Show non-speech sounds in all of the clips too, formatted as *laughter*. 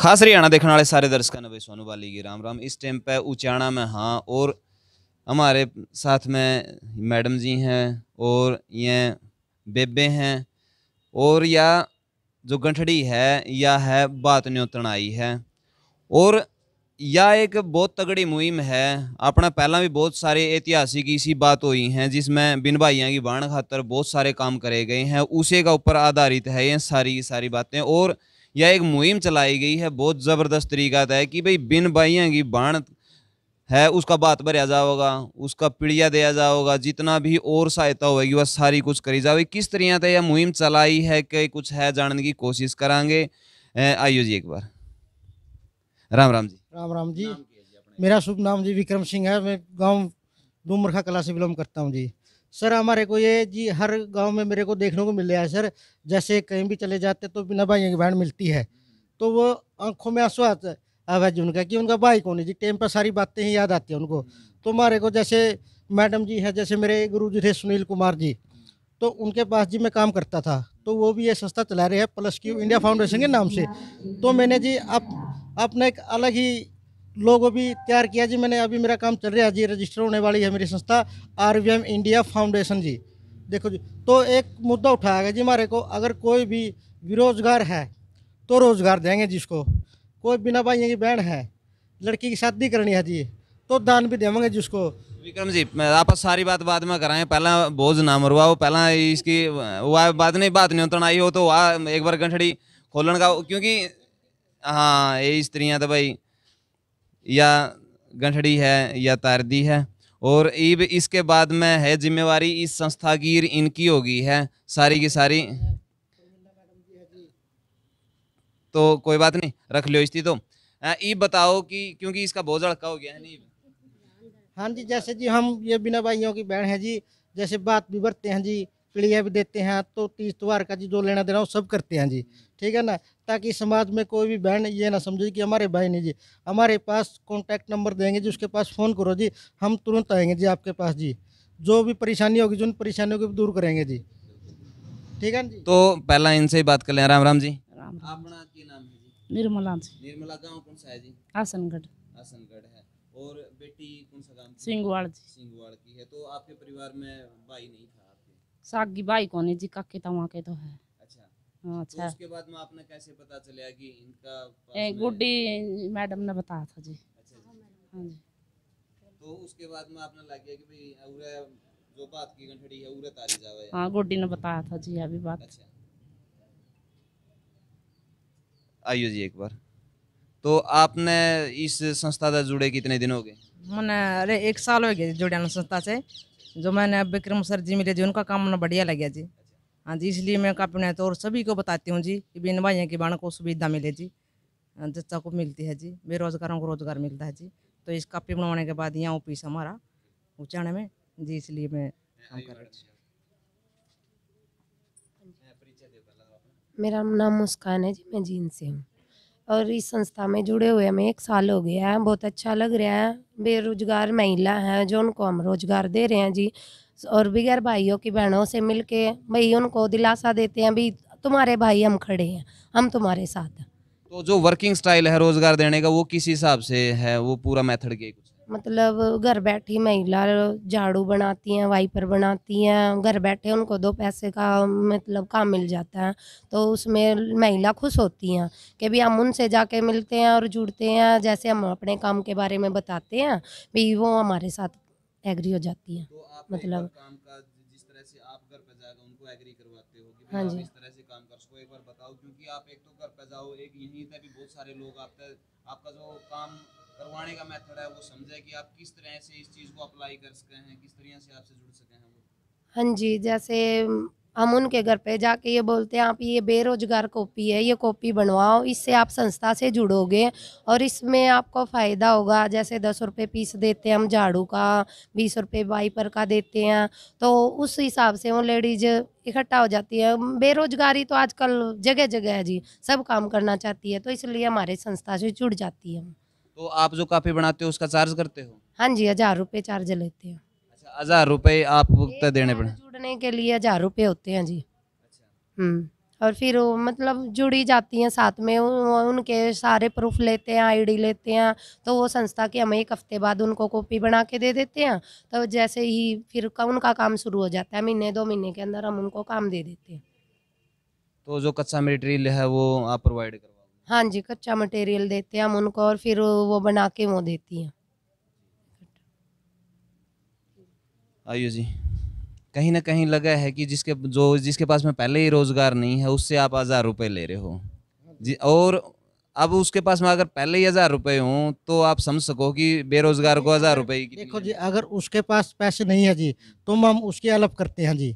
खास हरियाणा देखने वाले सारे दर्शकों ने भाई सोनू वाली की राम राम इस टाइम पे उचाणा में हाँ और हमारे साथ में मैडम जी हैं और ये बेबे हैं और या जो गंठड़ी है या है बात न्योतन आई है और यह एक बहुत तगड़ी मुहिम है अपना पहला भी बहुत सारे ऐतिहासिक इसी बात हुई हैं जिसमें बिन भाइयों की बाण खातर बहुत सारे काम करे गए हैं उसी का ऊपर आधारित है ये सारी सारी बातें और या एक मुहिम चलाई गई है बहुत ज़बरदस्त तरीका था कि भाई बिन बाइया की बाण है उसका बात भरया जाओगा उसका पीड़िया दिया जाओगा जितना भी और सहायता होगी वह सारी कुछ करी जाओगी किस तरह से यह मुहिम चलाई है कि कुछ है जानने की कोशिश करांगे आइयो जी एक बार राम राम जी राम राम जी मेरा शुभ नाम जी विक्रम सिंह है मैं गांव डूमरखा कला से बिलोंग करता हूँ जी सर हमारे को ये जी हर गांव में मेरे को देखने को मिल रहा है सर जैसे कहीं भी चले जाते तो बिना भाई की बहन मिलती है तो वो आंखों में आंसू आता है आवाज उनका कि उनका भाई कौन है जी टाइम पर सारी बातें ही याद आती हैं उनको तो हमारे को जैसे मैडम जी है जैसे मेरे गुरु जी थे सुनील कुमार जी तो उनके पास जी मैं काम करता था तो वो भी ये संस्था चला रहे हैं प्लस क्यू इंडिया फाउंडेशन के नाम से तो मैंने जी आप अपना एक अलग ही लोग भी तैयार किया जी मैंने अभी मेरा काम चल रहा है जी रजिस्टर होने वाली है मेरी संस्था आर इंडिया फाउंडेशन जी देखो जी तो एक मुद्दा उठाया गया जी हमारे को अगर कोई भी बेरोजगार है तो रोज़गार देंगे जिसको कोई बिना भाइयों की बहन है लड़की की शादी करनी है जी तो दान भी देवेंगे जिसको विक्रम जी आप सारी बात बाद में कराएं पहला बोझ ना मरवाओ पहला इसकी वह बाद नहीं बात नियंत्रण आई हो तो वह एक बार गंठड़ी खोलन का क्योंकि हाँ यही स्त्रियाँ तो भाई या गंठड़ी है या तारदी है और ईब इसके बाद में है जिम्मेवारी इस संस्थागीर इनकी होगी है सारी की सारी तो कोई बात नहीं रख लियो इसी तो ईब बताओ कि क्योंकि इसका बहुत लड़का हो गया है नहीं हाँ जी जैसे जी हम ये बिना भाइयों की बहन है जी जैसे बात भी बरतते हैं जी पीढ़ियाँ भी देते हैं तो तीज त्यौहार का जी जो लेना देना वो सब करते हैं जी ठीक है ना ताकि समाज में कोई भी बहन ये ना समझे कि हमारे भाई नहीं जी हमारे पास कॉन्टैक्ट नंबर देंगे जी उसके पास फ़ोन करो जी हम तुरंत आएंगे जी आपके पास जी जो भी परेशानी होगी जो उन परेशानियों को दूर करेंगे जी ठीक है जी तो पहला इनसे ही बात कर लें राम राम जी राम की नाम है जी निर्मला जी निर्मला गाँव कौन सा है जी आसनगढ़ आसनगढ़ है और बेटी कौन सा गाँव सिंगवाड़ जी सिंगवाड़ की है तो आपके परिवार में भाई नहीं था साग सागी बाई है जी काके तो वहाँ के तो है अच्छा हाँ, तो अच्छा तो उसके बाद में आपने कैसे पता चला कि इनका गुड्डी मैडम ने बताया था जी अच्छा, अच्छा, अच्छा। हाँ जी तो उसके बाद में आपने लग गया कि भाई उरे जो बात की गंठड़ी है उरे तारी जावे हां गुड्डी ने बताया था जी अभी बात अच्छा आइयो जी एक बार तो आपने इस संस्था से जुड़े कितने दिन हो गए मैंने अरे एक साल हो गया जुड़े संस्था से जो मैंने विक्रम सर जी मिले जी उनका काम ना बढ़िया लगे जी हाँ जी इसलिए मैं काफ़ी नहीं तो और सभी को बताती हूँ जी कि बिन भाइयों की बाण को सुविधा मिले जी हाँ, जच्चा को मिलती है जी बेरोजगारों को रोजगार मिलता है जी तो इस कापी बनवाने के बाद यहाँ ऑफिस हमारा उच्चारण में जी इसलिए मैं काम कर रही हूँ मेरा नाम मुस्कान है जी मैं जीन से हूँ और इस संस्था में जुड़े हुए हमें एक साल हो गया है बहुत अच्छा लग रहा है बेरोजगार महिला हैं जो उनको हम रोजगार दे रहे हैं जी और बगैर भाइयों की बहनों से मिल के भाई उनको दिलासा देते हैं भी तुम्हारे भाई हम खड़े हैं हम तुम्हारे साथ हैं तो जो वर्किंग स्टाइल है रोजगार देने का वो किस हिसाब से है वो पूरा मैथड के मतलब घर बैठी महिला झाड़ू बनाती हैं वाइपर बनाती हैं घर बैठे उनको दो पैसे का मतलब काम मिल जाता है तो उसमें महिला खुश होती हैं कि भी हम उनसे जाके मिलते हैं और जुड़ते हैं जैसे हम अपने काम के बारे में बताते हैं भी वो हमारे साथ एग्री हो जाती हैं तो मतलब आप हाँ जी काम कर उसको एक बार बताओ क्योंकि आप एक तो घर पे जाओ एक यहीं पे भी बहुत सारे लोग आपका आपका जो काम करवाने का मेथड है वो समझे कि आप किस तरह से इस चीज़ को अप्लाई कर सके हैं किस तरह से आपसे जुड़ सके हैं हाँ जी जैसे हम उनके घर पे जाके ये बोलते हैं आप ये बेरोजगार कॉपी है ये कॉपी बनवाओ इससे आप संस्था से जुड़ोगे और इसमें आपको फ़ायदा होगा जैसे दस रुपये पीस देते हैं हम झाड़ू का बीस रुपये वाइपर का देते हैं तो उस हिसाब से वो लेडीज इकट्ठा हो जाती है बेरोजगारी तो आजकल जगह जगह है जी सब काम करना चाहती है तो इसलिए हमारे संस्था से जुड़ जाती है तो आप जो काफ़ी बनाते हो उसका चार्ज करते हो हाँ जी हजार रुपये चार्ज लेते हो अच्छा हजार रुपये आप देने पड़े जुड़ने के लिए हजार रुपये होते हैं जी अच्छा हम्म, और फिर मतलब जुड़ी जाती हैं साथ में उनके सारे प्रूफ लेते हैं आईडी लेते हैं तो वो संस्था के हमें एक हफ्ते बाद उनको कॉपी बना के दे देते हैं तो जैसे ही फिर का उनका काम शुरू हो जाता है महीने दो महीने के अंदर हम उनको काम दे देते हैं तो जो कच्चा मटेरियल है वो आप प्रोवाइड करो हाँ जी कच्चा मटेरियल देते हैं हम उनको और फिर वो बना के वो देती हैं आयु जी कहीं ना कहीं लगा है कि जिसके जो जिसके पास में पहले ही रोज़गार नहीं है उससे आप हज़ार रुपए ले रहे हो जी और अब उसके पास में अगर पहले ही हज़ार रुपए हो तो आप समझ सको कि बेरोज़गार को हज़ार रुपए देखो जी अगर उसके पास पैसे नहीं है जी तो हम उसकी अलग करते हैं जी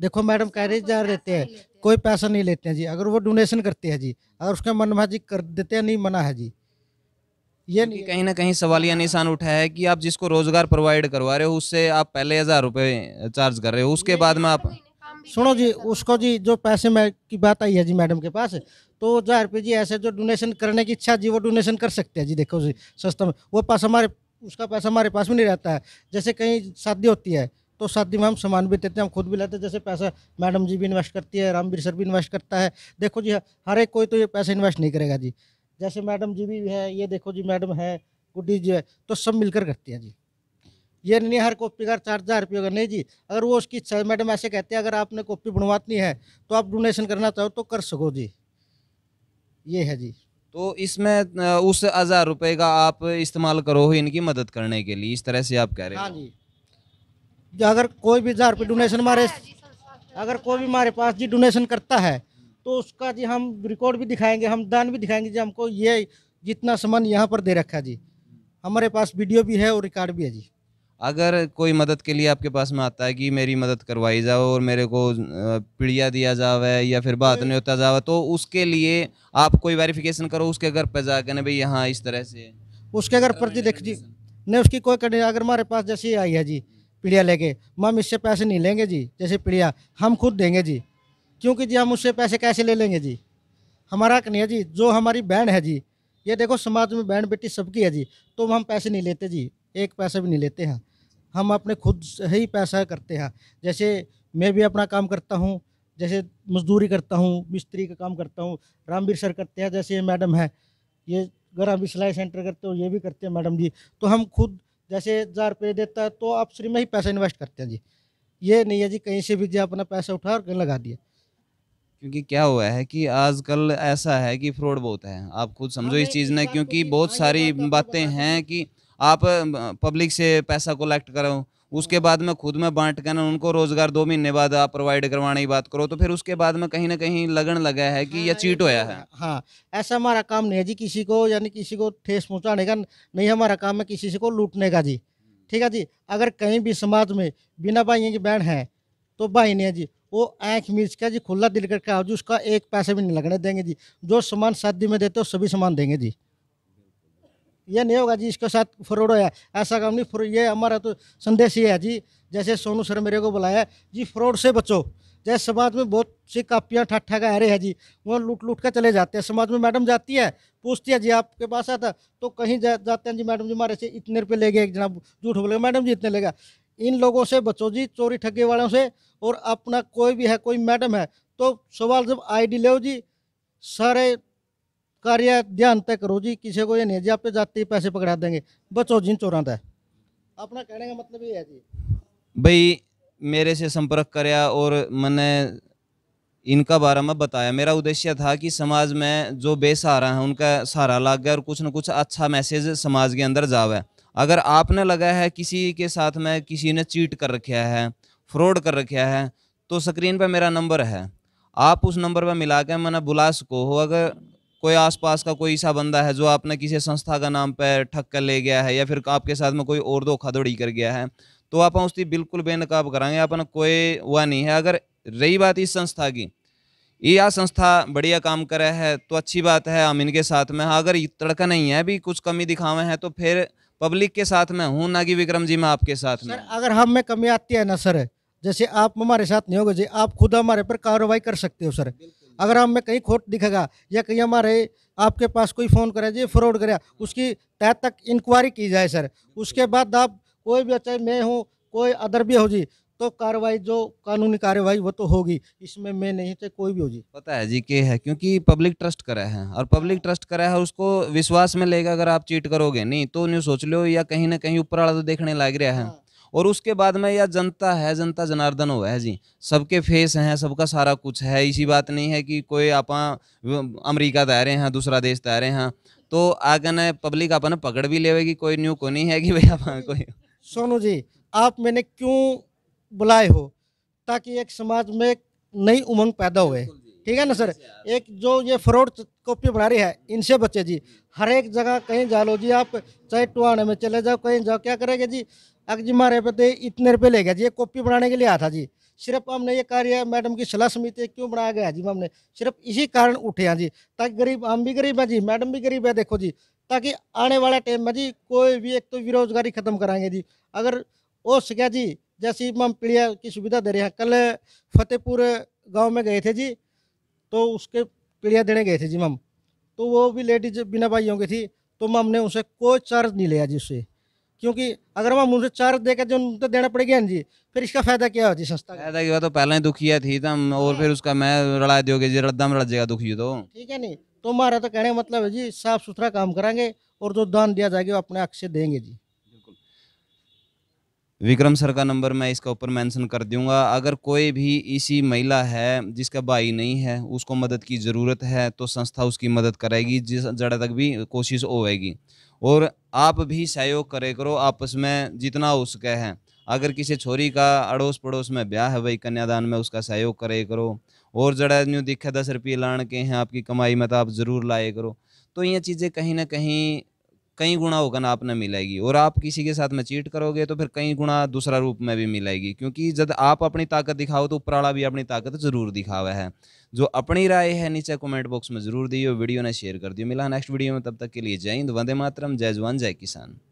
देखो मैडम कह रही जार देते हैं कोई पैसा नहीं लेते हैं जी अगर वो डोनेशन करते हैं जी अगर उसका मनमाजी कर देते हैं नहीं मना है जी ये नहीं कहीं ना कहीं सवाल या निशान उठा है कि आप जिसको रोजगार प्रोवाइड करवा रहे हो उससे आप पहले हज़ार रुपये चार्ज कर रहे हो उसके बाद में आप सुनो जी उसको जी जो पैसे में की बात आई है जी मैडम के पास तो हजार रुपये जी ऐसे जो डोनेशन करने की इच्छा जी वो डोनेशन कर सकते हैं जी देखो जी सस्ता में वो पास हमारे उसका पैसा हमारे पास भी नहीं रहता है जैसे कहीं शादी होती है तो ही में हम सामान भी देते हैं हम खुद भी लेते हैं जैसे पैसा मैडम जी भी इन्वेस्ट करती है रामवीर सर भी इन्वेस्ट करता है देखो जी हर एक कोई तो ये पैसा इन्वेस्ट नहीं करेगा जी जैसे मैडम जी भी है ये देखो जी मैडम है गुड्डी जी है तो सब मिलकर करती है जी ये नहीं हर कॉपी का चार हज़ार रुपये का नहीं जी अगर वो उसकी इच्छा है मैडम ऐसे कहते हैं अगर आपने कॉपी बनवानी है तो आप डोनेशन करना चाहो तो कर सको जी ये है जी तो इसमें उस हज़ार रुपये का आप इस्तेमाल करो इनकी मदद करने के लिए इस तरह से आप कह रहे हैं हाँ जी अगर कोई भी हजार रुपये डोनेशन हमारे अगर कोई भी हमारे पास जी डोनेशन करता है तो उसका जी हम रिकॉर्ड भी दिखाएंगे हम दान भी दिखाएंगे जी हमको ये जितना सामान यहाँ पर दे रखा जी हमारे पास वीडियो भी है और रिकॉर्ड भी है जी अगर कोई मदद के लिए आपके पास में आता है कि मेरी मदद करवाई जाओ और मेरे को पिड़िया दिया जावे या फिर बात नहीं होता जावे तो उसके लिए आप कोई वेरिफिकेशन करो उसके घर पर जाकर ना भाई यहाँ इस तरह से उसके घर पर जी देख जी नहीं उसकी कोई अगर हमारे पास जैसे आई है जी पीढ़िया लेके मैम इससे पैसे नहीं लेंगे जी जैसे पीढ़िया हम खुद देंगे जी क्योंकि जी हम उससे पैसे कैसे ले लेंगे जी हमारा कहीं है जी जो हमारी बहन है जी ये देखो समाज में बहन बेटी सबकी है जी तो हम पैसे नहीं लेते जी एक पैसा भी नहीं लेते हैं हम अपने खुद से ही पैसा करते हैं जैसे मैं भी अपना काम करता हूँ जैसे मजदूरी करता हूँ मिस्त्री का काम करता हूँ रामवीर सर करते हैं जैसे ये मैडम है ये घर अभी सिलाई सेंटर करते हो ये भी करते हैं मैडम जी तो हम खुद जैसे हज़ार रुपये देता है तो आप फ्री में ही पैसा इन्वेस्ट करते हैं जी ये नहीं है जी कहीं से भी जी अपना पैसा उठा और कहीं लगा दिया क्योंकि क्या हुआ है कि आजकल ऐसा है कि फ्रॉड बहुत है आप खुद समझो हाँ, इस चीज़ ने तो क्योंकि बहुत हाँ, सारी तो बातें हैं कि आप पब्लिक से पैसा कलेक्ट करो उसके बाद में खुद में बांट कर उनको रोजगार दो महीने बाद आप प्रोवाइड करवाने की बात करो तो फिर उसके बाद में कहीं ना कहीं लगन लगा है कि हाँ, यह चीट होया है तो हाँ ऐसा हमारा काम नहीं है जी किसी को यानी किसी को ठेस पहुँचाने का नहीं हमारा काम है किसी को लूटने का जी ठीक है जी अगर कहीं भी समाज में बिना भाइयों की बहन है तो भाई नहीं है जी वो आँख मिर्च का जी खुला दिल करके आओ जी उसका एक पैसे भी नहीं लगने देंगे जी जो सामान शादी में देते हो सभी सामान देंगे जी ये नहीं होगा जी इसके साथ फ्रॉड है ऐसा काम नहीं ये हमारा तो संदेश ही है जी जैसे सोनू सर मेरे को बुलाया जी फ्रॉड से बचो जैसे समाज में बहुत सी कापियाँ ठाठा का रहे हैं जी वो लूट लूट कर चले जाते हैं समाज में मैडम जाती है पूछती है जी आपके पास आता तो, तो कहीं जा, जाते हैं जी मैडम जी हमारे से इतने रुपये ले गए एक जनाब झूठ बोलेगा मैडम जी इतने लेगा इन लोगों से बचो जी चोरी ठगे वालों से और अपना कोई भी है कोई मैडम है तो सवाल जब आई डी जी सारे कार्य ध्यान तक करो जी किसी को ये नहीं जी आपके जाते ही पैसे पकड़ा देंगे बचो जिन चोरा का अपना कहने का मतलब ये है जी भाई मेरे से संपर्क कराया और मैंने इनका बारे में बताया मेरा उद्देश्य था कि समाज में जो बेसहारा हैं उनका सहारा लाग गया और कुछ ना कुछ अच्छा मैसेज समाज के अंदर जावे अगर आपने लगा है किसी के साथ में किसी ने चीट कर रखा है फ्रॉड कर रखा है तो स्क्रीन पर मेरा नंबर है आप उस नंबर पर मिला के मैंने बुला सको अगर कोई आसपास का कोई ऐसा बंदा है जो आपने किसी संस्था का नाम पर ठग कर ले गया है या फिर आपके साथ में कोई और धोखाधड़ी कर गया है तो आप उसकी बिल्कुल बेनकाब करेंगे अपन कोई वह नहीं है अगर रही बात इस संस्था की यह संस्था बढ़िया काम करे है तो अच्छी बात है हम इनके साथ में अगर तड़का नहीं है भी कुछ कमी दिखावे हैं तो फिर पब्लिक के साथ में हूँ ना कि विक्रम जी मैं आपके साथ में अगर हम में कमी आती है ना सर जैसे आप हमारे साथ नहीं होगा जी आप खुद हमारे पर कार्रवाई कर सकते हो सर अगर हमें कहीं खोट दिखेगा या कहीं हमारे आपके पास कोई फ़ोन करे जी फ्रॉड करे उसकी तय तक इंक्वायरी की जाए सर उसके बाद आप कोई भी चाहे मैं हूँ कोई अदर भी हो जी तो कार्रवाई जो कानूनी कार्रवाई वो तो होगी इसमें मैं नहीं चाहे कोई भी हो जी पता है जी के है क्योंकि पब्लिक ट्रस्ट करा है और पब्लिक ट्रस्ट करा है उसको विश्वास में लेगा अगर आप चीट करोगे नहीं तो उन्हें सोच लो या कहीं ना कहीं ऊपर वाला तो देखने लग रहा है हाँ। और उसके बाद में यह जनता है जनता जनार्दन हो है जी सबके फेस हैं सबका सारा कुछ है इसी बात नहीं है कि कोई आप अमरीका तह रहे हैं दूसरा देश तह रहे हैं तो आगे पब्लिक अपन पकड़ भी लेगी कोई न्यू को नहीं है कि भाई आप *laughs* कोई सोनू जी आप मैंने क्यों बुलाए हो ताकि एक समाज में नई उमंग पैदा हुए ठीक है ना सर एक जो ये फ्रॉड कॉपी बना रही है इनसे बचे जी हर एक जगह कहीं जा लो जी आप चाहे टुहाने में चले जाओ कहीं जाओ क्या करेंगे जी जी मारे पे तो इतने रुपये ले गया जी ये कॉपी बनाने के लिए आता जी सिर्फ हमने ये कार्य मैडम की सलाह समिति क्यों बनाया गया जी हमने सिर्फ इसी कारण उठे हैं जी ताकि गरीब हम भी गरीब हैं जी मैडम भी गरीब है देखो जी ताकि आने वाला टाइम में जी कोई भी एक तो बेरोजगारी खत्म कराएंगे जी अगर हो सके जी जैसी हम पीढ़िया की सुविधा दे रहे हैं कल फतेहपुर गाँव में गए थे जी तो उसके पीढ़िया देने गए थे जी मम तो वो भी लेडीज बिना भाइयों की थी तो मम ने उसे कोई चार्ज नहीं लिया जी उससे क्योंकि अगर हम उनसे चार्ज देकर जो उनको देना पड़ेगा जी फिर इसका फायदा क्या होती सस्ता फायदा क्या तो पहले दुखिया थी तम तो और फिर उसका मैं लड़ा दोगे जी रद्दम रड़ जाएगा दुखी तो ठीक है नहीं तो हमारा तो कहने का मतलब है जी साफ सुथरा काम करेंगे और जो दान दिया जाएगा वो अपने हक से देंगे जी विक्रम सर का नंबर मैं इसका ऊपर मेंशन कर दूंगा अगर कोई भी इसी महिला है जिसका भाई नहीं है उसको मदद की ज़रूरत है तो संस्था उसकी मदद करेगी जिस जड़ा तक भी कोशिश होएगी और आप भी सहयोग करे करो आपस में जितना हो सके है अगर किसी छोरी का अड़ोस पड़ोस में ब्याह है वही कन्यादान में उसका सहयोग करे करो और जड़ा न्यू दिखे दस रुपये लाण के हैं आपकी कमाई में तो आप ज़रूर लाए करो तो ये चीज़ें कहीं ना कहीं कई गुणा होकर आपने मिलाएगी और आप किसी के साथ में चीट करोगे तो फिर कई गुणा दूसरा रूप में भी मिलाएगी क्योंकि जब आप अपनी ताकत दिखाओ तो ऊपर वाला भी अपनी ताकत जरूर दिखावा है जो अपनी राय है नीचे कमेंट बॉक्स में जरूर दियो वीडियो ने शेयर कर दियो मिला नेक्स्ट वीडियो में तब तक के लिए जय हिंद वंदे मातरम जय जवान जय किसान